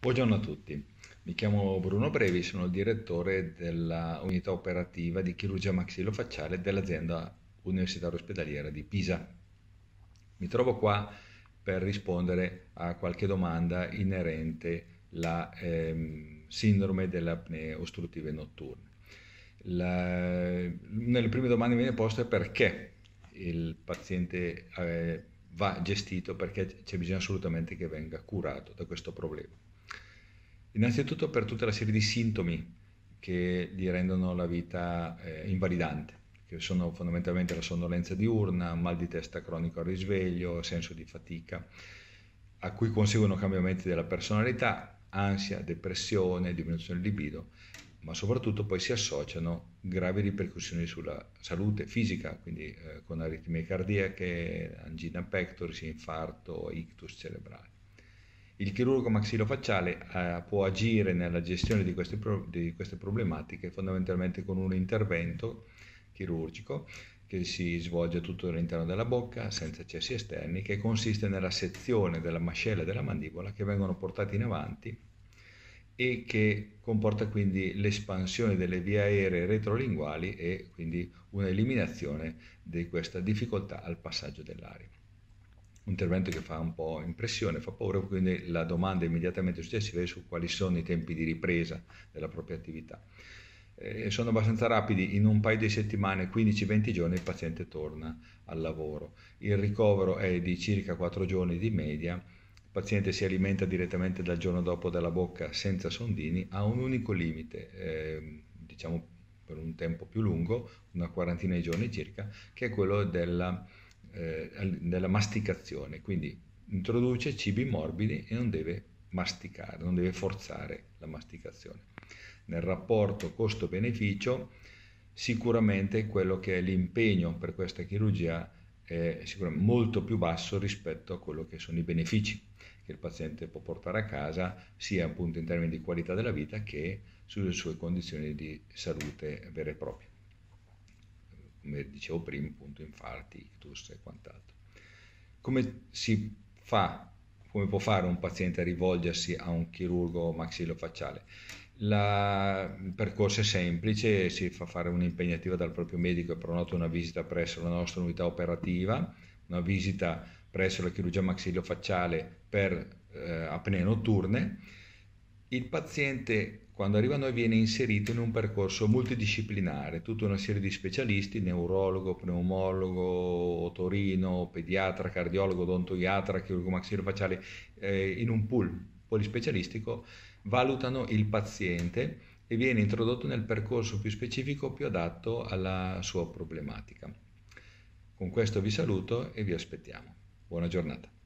Buongiorno a tutti, mi chiamo Bruno Brevi, sono il direttore dell'unità operativa di chirurgia maxillofacciale dell'azienda universitaria ospedaliera di Pisa. Mi trovo qua per rispondere a qualche domanda inerente alla ehm, sindrome delle apnee ostruttive notturne. La, una delle prime domande che viene posta è perché il paziente eh, va gestito, perché c'è bisogno assolutamente che venga curato da questo problema. Innanzitutto per tutta la serie di sintomi che gli rendono la vita eh, invalidante, che sono fondamentalmente la sonnolenza diurna, mal di testa cronico al risveglio, senso di fatica, a cui conseguono cambiamenti della personalità, ansia, depressione, diminuzione del libido, ma soprattutto poi si associano gravi ripercussioni sulla salute fisica, quindi eh, con aritmie cardiache, angina pectoris, infarto, ictus cerebrale. Il chirurgo maxillofacciale eh, può agire nella gestione di queste, pro- di queste problematiche fondamentalmente con un intervento chirurgico che si svolge tutto all'interno della bocca, senza accessi esterni, che consiste nella sezione della mascella e della mandibola che vengono portate in avanti e che comporta quindi l'espansione delle vie aeree retrolinguali e quindi un'eliminazione di questa difficoltà al passaggio dell'aria un intervento che fa un po' impressione, fa paura, quindi la domanda immediatamente successiva è su quali sono i tempi di ripresa della propria attività. Eh, sono abbastanza rapidi, in un paio di settimane, 15-20 giorni, il paziente torna al lavoro. Il ricovero è di circa 4 giorni di media, il paziente si alimenta direttamente dal giorno dopo dalla bocca senza sondini, ha un unico limite, eh, diciamo per un tempo più lungo, una quarantina di giorni circa, che è quello della eh, della masticazione, quindi introduce cibi morbidi e non deve masticare, non deve forzare la masticazione. Nel rapporto costo-beneficio sicuramente quello che è l'impegno per questa chirurgia è sicuramente molto più basso rispetto a quello che sono i benefici che il paziente può portare a casa, sia appunto in termini di qualità della vita che sulle sue condizioni di salute vere e proprie come dicevo prima, appunto infarti, ictus e quant'altro. Come si fa, come può fare un paziente a rivolgersi a un chirurgo maxillofacciale? La, il percorso è semplice, si fa fare un'impegnativa dal proprio medico e prenota una visita presso la nostra unità operativa, una visita presso la chirurgia maxillofacciale per eh, apnee notturne il paziente quando arriva a noi viene inserito in un percorso multidisciplinare, tutta una serie di specialisti, neurologo, pneumologo, otorino, pediatra, cardiologo, odontoiatra, chirurgo maxillofaciale, eh, in un pool polispecialistico, valutano il paziente e viene introdotto nel percorso più specifico più adatto alla sua problematica. Con questo vi saluto e vi aspettiamo. Buona giornata.